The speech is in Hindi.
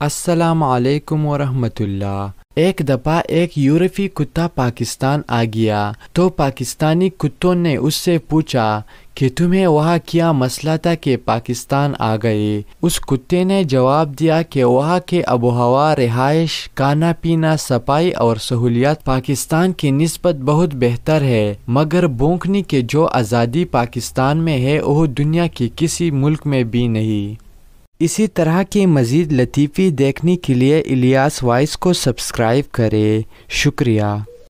असलकम वरहमतुल्ला एक दफ़ा एक यूरोपी कुत्ता पाकिस्तान आ गया तो पाकिस्तानी कुत्तों ने उससे पूछा कि तुम्हें वहाँ क्या मसला था कि पाकिस्तान आ गए उस कुत्ते ने जवाब दिया कि वहाँ के आबो हवा रिहाइश खाना पीना सफाई और सहूलियात पाकिस्तान की नस्बत बहुत बेहतर है मगर बोंकनी के जो आज़ादी पाकिस्तान में है वह दुनिया के किसी मुल्क में भी नहीं इसी तरह के मज़ीद लतीफ़ी देखने के लिए इलियास वॉइस को सब्सक्राइब करें शुक्रिया